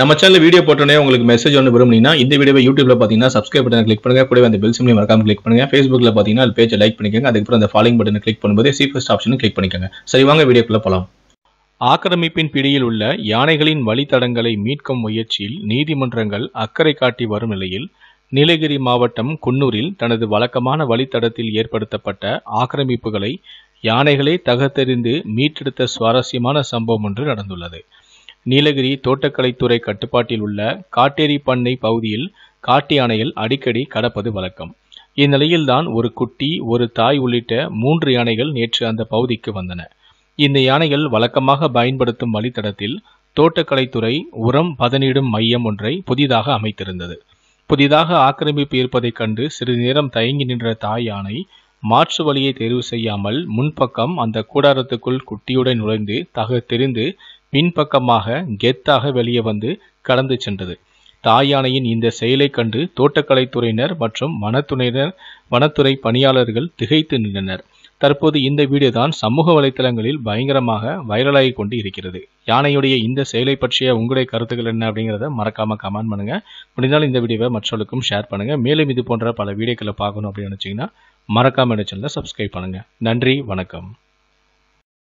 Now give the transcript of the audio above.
நம்ம channel video போட்டோன்னே உங்களுக்கு மெசேஜ் ஒன்று விரும்புனீங்கன்னா இந்த வீடியோ யூடியூப்ல பார்த்தீங்கன்னா சப்ஸ்கிரைப் பண்ணி கிளிக் பண்ணுங்க கூட அந்த பெல் சிம்லி மறக்காம கிளிக் பண்ணுங்க ஃபேஸ்புக்கில் பார்த்தீங்கன்னா அது பேஜை லைக் பண்ணிக்கோங்க அதுக்கப்புறம் அந்த ஃபாலோயிங் பட்டன் கிளிக் பண்ணும்போது சீஃபஸ்ட் ஆப்ஷனும் கிளிக் பண்ணிக்கோங்க சரி வாங்க வீடியோக்குள்ள போகலாம் ஆக்கிரமிப்பின் பிடியில் உள்ள யானைகளின் வழித்தடங்களை மீட்கும் முயற்சியில் நீதிமன்றங்கள் அக்கறை காட்டி வரும் நிலையில் நீலகிரி மாவட்டம் குன்னூரில் தனது வழக்கமான வழித்தடத்தில் ஏற்படுத்தப்பட்ட ஆக்கிரமிப்புகளை யானைகளை தகர்த்தெறிந்து மீட்டெடுத்த சுவாரஸ்யமான சம்பவம் ஒன்று நடந்துள்ளது நீலகிரி தோட்டக்கலைத்துறை கட்டுப்பாட்டில் உள்ள காட்டேரி பண்ணை பகுதியில் காட்டு யானைகள் அடிக்கடி கடப்பது வழக்கம் இந்நிலையில்தான் ஒரு குட்டி ஒரு தாய் உள்ளிட்ட மூன்று யானைகள் நேற்று அந்த பகுதிக்கு வந்தன இந்த யானைகள் வழக்கமாக பயன்படுத்தும் வழித்தடத்தில் தோட்டக்கலைத்துறை உரம் பதனிடும் மையம் ஒன்றை புதிதாக அமைத்திருந்தது புதிதாக ஆக்கிரமிப்பு இருப்பதைக் கண்டு சிறிது நேரம் தயங்கி நின்ற தாய் யானை மாற்று வழியை தேர்வு செய்யாமல் முன்பக்கம் அந்த கூடாரத்துக்குள் குட்டியுடன் நுழைந்து தக தெரிந்து பின்பக்கமாக கெத்தாக வெளியே வந்து கடந்து சென்றது தாயானையின் இந்த செயலை கண்டு தோட்டக்கலைத்துறையினர் மற்றும் வனத்துறையினர் வனத்துறை பணியாளர்கள் திகைத்து நின்றனர் தற்போது இந்த வீடியோ தான் சமூக வலைத்தளங்களில் பயங்கரமாக வைரலாகி கொண்டு இருக்கிறது யானையுடைய இந்த செயலை பற்றிய உங்களுடைய கருத்துக்கள் என்ன அப்படிங்கிறத மறக்காம கமெண்ட் பண்ணுங்க முடிந்தால் இந்த வீடியோவை மற்றவர்களுக்கும் ஷேர் பண்ணுங்க மேலும் இது போன்ற பல வீடியோக்களை பார்க்கணும் அப்படின்னு நினச்சிங்கன்னா மறக்காம என்ன சேனலை சப்ஸ்கிரைப் பண்ணுங்க நன்றி வணக்கம்